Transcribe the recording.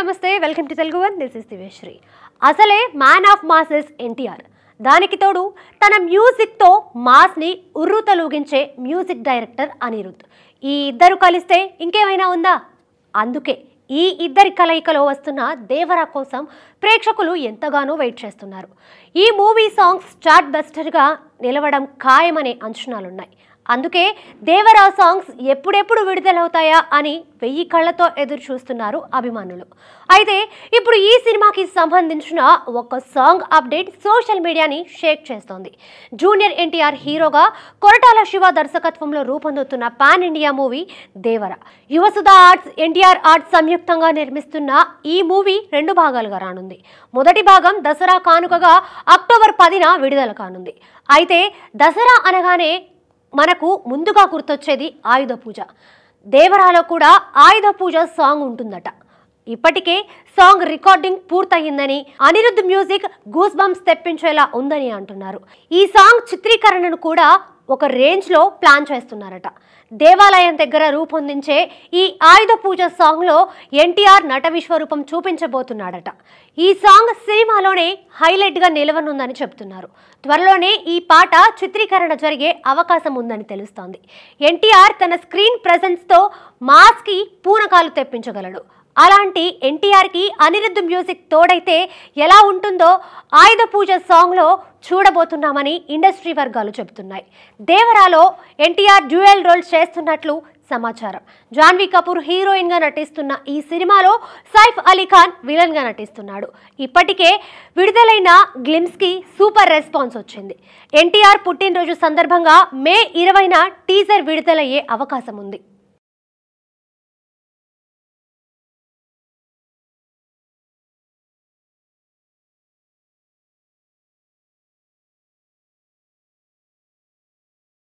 నమస్తే welcome to Telugu one this is Diveshri అసలే man of masses NTR దానికి తోడు తన మ్యూజిక్తో మాస్ని ఉర్రుతలూగించే మ్యూజిక్ డైరెక్టర్ అనిరుద్ ఈ ఇద్దరు కలిస్తే ఇంకేమైనా ఉందా అందుకే ఈ ఇద్దరి కలయికలో వస్తున్న దేవరా కోసం ప్రేక్షకులు ఎంతగానో వెయిట్ చేస్తున్నారు ఈ మూవీ సాంగ్స్ చార్ట్ బస్టర్గా నిలవడం ఖాయమనే అంచనాలున్నాయి అందుకే దేవరా సాంగ్స్ ఎప్పుడెప్పుడు విడుదలవుతాయా అని వెయ్యి కళ్ళతో ఎదురు చూస్తున్నారు అభిమానులు అయితే ఇప్పుడు ఈ సినిమాకి సంబంధించిన ఒక సాంగ్ అప్డేట్ సోషల్ మీడియాని షేక్ చేస్తోంది జూనియర్ ఎన్టీఆర్ హీరోగా కొరటాల శివ దర్శకత్వంలో రూపొందుతున్న pan India movie Devara Yuvasudha arts NTR arts సంయుక్తంగా నిర్మిస్తున్న ఈ మూవీ రెండు భాగాలుగా రానుంది మొదటి భాగం దసరా కానుకగా అక్టోబర్ పదిన విడుదల కానుంది అయితే దసరా అనగానే మనకు ముందుగా గుర్తొచ్చేది ఆయుధ పూజ దేవరాలో కూడా ఆయుధ పూజ సాంగ్ ఉంటుందట ఇప్పటికే సాంగ్ రికార్డింగ్ పూర్తయిందని అనిరుద్ధ్ మ్యూజిక్ గూస్ బంప్స్ తెప్పించేలా ఉందని అంటున్నారు ఈ సాంగ్ చిత్రీకరణను కూడా ఒక రేంజ్లో ప్లాన్ చేస్తున్నారట దేవాలయం దగ్గర రూపొందించే ఈ ఆయుధ పూజ సాంగ్లో ఎన్టీఆర్ నట విశ్వరూపం చూపించబోతున్నాడట ఈ సాంగ్ సినిమాలోనే హైలైట్గా నిలవనుందని చెప్తున్నారు త్వరలోనే ఈ పాట చిత్రీకరణ జరిగే అవకాశం ఉందని తెలుస్తోంది ఎన్టీఆర్ తన స్క్రీన్ ప్రజెన్స్తో మాస్కి పూనకాలు తెప్పించగలడు అలాంటి ఎన్టీఆర్కి అనిరుద్ధ మ్యూజిక్ తోడైతే ఎలా ఉంటుందో ఆయుధ పూజ సాంగ్లో చూడబోతున్నామని ఇండస్ట్రీ వర్గాలు చెబుతున్నాయి దేవరాలో ఎన్టీఆర్ డ్యూయల్ రోల్ చేస్తున్నట్లు సమాచారం జాన్వీ కపూర్ హీరోయిన్గా నటిస్తున్న ఈ సినిమాలో సైఫ్ అలీ ఖాన్ విలన్గా నటిస్తున్నాడు ఇప్పటికే విడుదలైన గ్లిమ్స్కి సూపర్ రెస్పాన్స్ వచ్చింది ఎన్టీఆర్ పుట్టినరోజు సందర్భంగా మే ఇరవైన టీజర్ విడుదలయ్యే అవకాశం ఉంది